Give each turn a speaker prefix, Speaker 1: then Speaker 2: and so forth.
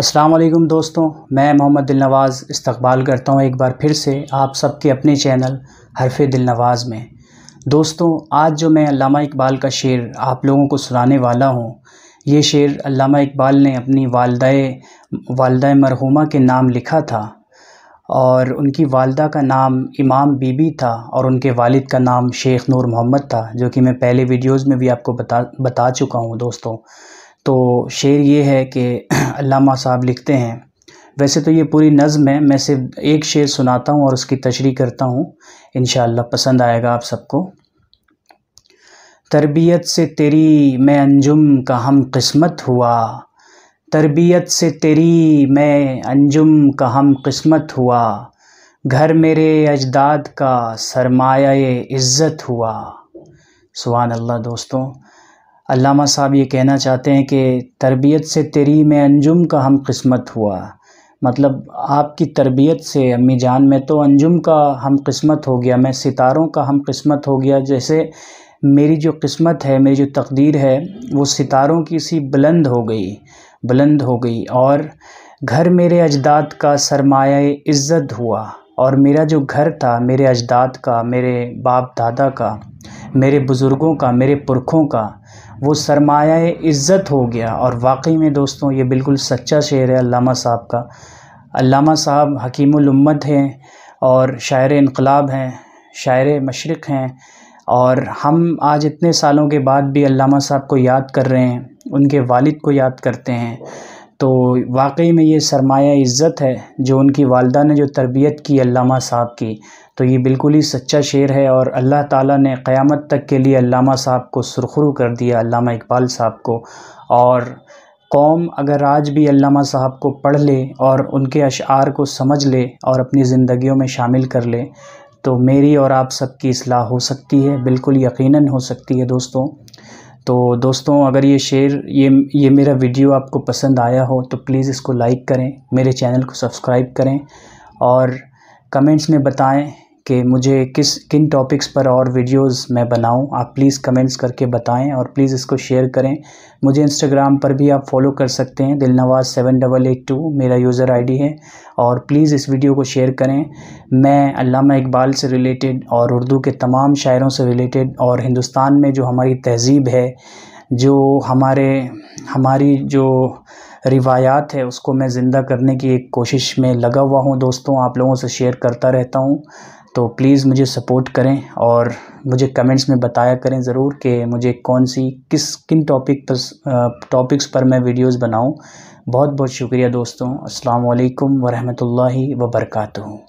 Speaker 1: असलम दोस्तों मैं मोहम्मद दिल नवाज़ इस्तकबाल करता हूँ एक बार फिर से आप सबके अपने चैनल हरफ दिल नवाज़ में दोस्तों आज जो मैं अल्लामा इकबाल का शेर आप लोगों को सुनाने वाला हूँ ये शेर अल्लामा इकबाल ने अपनी वालदा वालदा मरहुमा के नाम लिखा था और उनकी वालदा का नाम इमाम बीबी था और उनके वालिद का नाम शेख नूर मोहम्मद था जो कि मैं पहले वीडियोज़ में भी आपको बता बता चुका हूँ दोस्तों तो शेर ये है कि अल्लामा साहब लिखते हैं वैसे तो ये पूरी नज़म है मैं सिर्फ एक शेर सुनाता हूँ और उसकी तशरी करता हूँ इन पसंद आएगा आप सबको तरबियत से तेरी मैं अंजुम का हम किस्मत हुआ तरबियत से तेरी मैं अंजुम का हम किस्मत हुआ घर मेरे अजदाद का सरमाया इज़्ज़त हुआ सुबहान अल्लाह दोस्तों अलामा साहब ये कहना चाहते हैं कि तरबियत से तेरी में अंजुम का हम किस्मत हुआ मतलब आपकी तरबियत से अम्मी जान में तो अंजुम का हम किस्मत हो गया मैं सितारों का हम किस्मत हो गया जैसे मेरी जो किस्मत है मेरी जो तकदीर है वो सितारों की सी बुलंद हो गई बुलंद हो गई और घर मेरे अजदाद का सरमाया इज़्ज़त हुआ और मेरा जो घर था मेरे अजदाद का मेरे बाप दादा का मेरे बुज़ुर्गों का मेरे पुरखों का वो सरमाया इज़्ज़त हो गया और वाकई में दोस्तों ये बिल्कुल सच्चा शेर है अल्लामा साहब का अल्लामा साहब हकीमुलम्मत हैं और शायर इनकलाब हैं शायर मशरक़ हैं और हम आज इतने सालों के बाद भी अल्लामा साहब को याद कर रहे हैं उनके वालिद को याद करते हैं तो वाकई में ये सरमाया इज़्ज़त है जो उनकी वालदा ने जो तरबियत की अल्लामा साहब की तो ये बिल्कुल ही सच्चा शेर है और अल्लाह ताला ने क़यामत तक के लिए अल्लामा साहब को सुरखरू कर दिया अल्लामा इकबाल साहब को और कौम अगर आज भी अल्लामा साहब को पढ़ ले और उनके अशार को समझ ले और अपनी ज़िंदगी में शामिल कर ले तो मेरी और आप सबकी असलाह हो सकती है बिल्कुल यकीन हो सकती है दोस्तों तो दोस्तों अगर ये शेयर ये ये मेरा वीडियो आपको पसंद आया हो तो प्लीज़ इसको लाइक करें मेरे चैनल को सब्सक्राइब करें और कमेंट्स में बताएं कि मुझे किस किन टॉपिक्स पर और वीडियोस मैं बनाऊं आप प्लीज़ कमेंट्स करके बताएं और प्लीज़ इसको शेयर करें मुझे इंस्टाग्राम पर भी आप फॉलो कर सकते हैं Dilnawaz seven double eight two मेरा यूज़र आईडी है और प्लीज़ इस वीडियो को शेयर करें मैं अल्लामा इकबाल से रिलेटेड और उर्दू के तमाम शायरों से रिलेटेड और हिंदुस्तान में जो हमारी तहज़ीब है जो हमारे हमारी जो रिवायात है उसको मैं ज़िंदा करने की एक कोशिश में लगा हुआ हूँ दोस्तों आप लोगों से शेयर करता रहता हूँ तो प्लीज़ मुझे सपोर्ट करें और मुझे कमेंट्स में बताया करें ज़रूर कि मुझे कौन सी किस किन टॉपिक पर टॉपिक्स पर मैं वीडियोस बनाऊं बहुत बहुत शुक्रिया दोस्तों अस्सलाम वालेकुम वरहमतुल्लाहि व